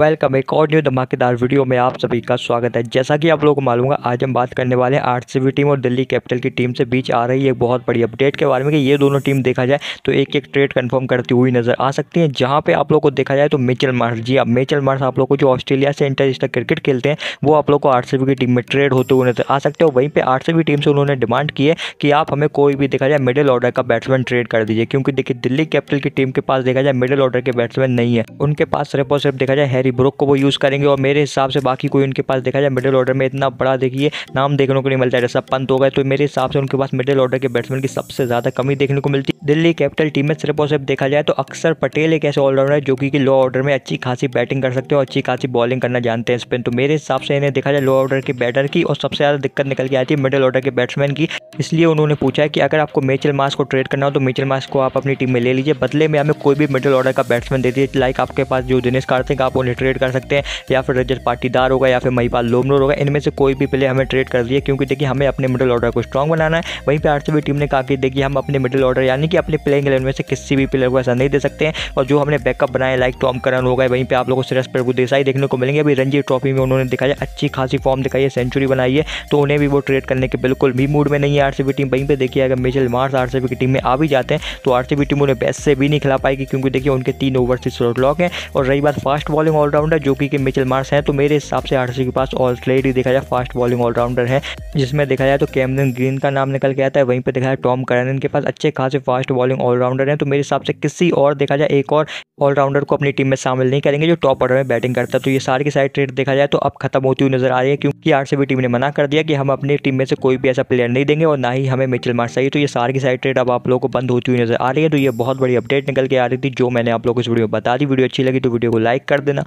welcome एक और new धमाकेदार वीडियो में आप सभी का स्वागत है जैसा कि आप लोगों को मालूम है आज हम बात करने वाले हैं आरसीबी टीम और दिल्ली कैपिटल की टीम से बीच आ रही है एक बहुत बड़ी अपडेट के बारे में कि ये दोनों टीम देखा जाए तो एक एक ट्रेड कंफर्म करती हुई नजर आ सकती है जहाँ पे आप लोग को देखा जाए तो मिचल मार्स जी अब मिचल मार्स आप लोग को जो ऑस्ट्रेलिया से इंटरनेशनल क्रिकेट खेलते हैं वो आप लोग को आर की टीम में ट्रेड होते हुए नजर आ सकते हो वहीं पर आर टीम से उन्होंने डिमांड की है कि आप हमें कोई भी देखा जाए मिडिल ऑर्डर का बैट्समैन ट्रेड कर दीजिए क्योंकि देखिए दिल्ली कैपिटल की टीम के पास देखा जाए मिडिल ऑर्डर के बैट्समैन नहीं है उनके पास सिर्फ और सिर्फ देखा जाए हैरी ब्रुक को वो यूज़ करेंगे और मेरे हिसाब से बाकी कोई उनके पास देखा जाए मिडिल ऑर्डर में इतना बड़ा देखिए नाम देखने को नहीं मिलता है जैसा पंत हो गए तो मेरे हिसाब से उनके पास मिडिल ऑर्डर के बैट्समैन की सबसे ज़्यादा कमी देखने को मिलती है दिल्ली कैपिटल टीम में सिर्फ और सिर्फ देखा जाए तो अक्सर पटेल एक ऐसे ऑलराउंडर है जो कि लो ऑर्डर में अच्छी खासी बैटिंग कर सकते हैं और अच्छी खासी बॉलिंग करना जानते हैं स्पिन तो मेरे हिसाब से इन्हें देखा जाए लो ऑर्डर के बैटर की और सबसे ज़्यादा दिक्कत निकल के आती है मिडिल ऑर्डर के बैट्समैन की इसलिए उन्होंने पूछा है कि अगर आपको मेचल मास को ट्रेड करना हो तो मेचल मास को आप अपनी टीम में ले लीजिए बदले में हमें कोई भी मिडिल ऑर्डर का बैट्समैन दे दीजिए लाइक आपके पास जो दिनेश कार्तिक आप उन्हें उन्हें ट्रेड कर सकते हैं या फिर रजत पाटीदार होगा या फिर महिपाल लोमनोर होगा इनमें से कोई भी प्लेयर हमें ट्रेड कर दिए क्योंकि देखिए हमें अपने मिडिल ऑर्डर को स्ट्रॉन्ग बनाना है वहीं पर आरसीबी टीम ने कहा कि देखिए हम अपने मिडिल ऑर्डर यानी कि अपने प्लेइंग इलेवन में से किसी भी प्लेयर को ऐसा नहीं दे सकते हैं और जो हमने बैकअप बनाए लाइक टॉम करन हो गए वहीं पर आप लोगों को सिरस प्रभु देसाई देखने को मिलेंगे अभी रणजी ट्रॉफी में उन्होंने दिखाया अच्छी खासी फॉर्म दिखाई है सेंचुरी बनाई है तो उन्हें भी वो ट्रेड करने के बिल्कुल भी मूड में नहीं है आरसीबी टीम वहीं पर देखिए अगर मिचेल मार्स आरसीबी की टीम में आ भी जाते हैं तो आरसीबी टीम उन्हें बेस्ट से भी नहीं खिला पाएगी क्योंकि देखिए उनके तीन ओवर से स्लॉट लॉक है और रही बात फास्ट बॉलिंग ऑलराउंडर जो कि मिचल मार्स हैं तो मेरे हिसाब से आरसी के पास ऑलरेडी देखा जाए फास्ट बॉलिंग ऑलराउंडर है जिसमें देखा जाए तो कैमरन ग्रीन का नाम निकल के आता है वहीं पर देखा जाए टॉम करन इनके पास अच्छे खासे फास्ट बॉलिंग ऑलराउंडर हैं तो मेरे हिसाब से किसी और देखा जाए एक और ऑलराउंडर को अपनी टीम में शामिल नहीं करेंगे जो टॉप ऑर्डर में बैटिंग करता है तो ये सारी साइड ट्रेड देखा जाए तो अब खत्म होती हुई नजर आ रही है क्योंकि आरसीबी टीम ने मना कर दिया कि हम अपनी टीम में से कोई भी ऐसा प्लेयर नहीं देंगे और ना ही हमें मिचल मार्स चाहिए तो ये सारी की सारी ट्रेड अब आप लोगों को बंद होती हुई नजर आ रही है तो ये बहुत बड़ी अपडेट निकल के आ रही थी जो मैंने आप लोग को इस वीडियो में बता दी वीडियो अच्छी लगी तो वीडियो को लाइक कर देना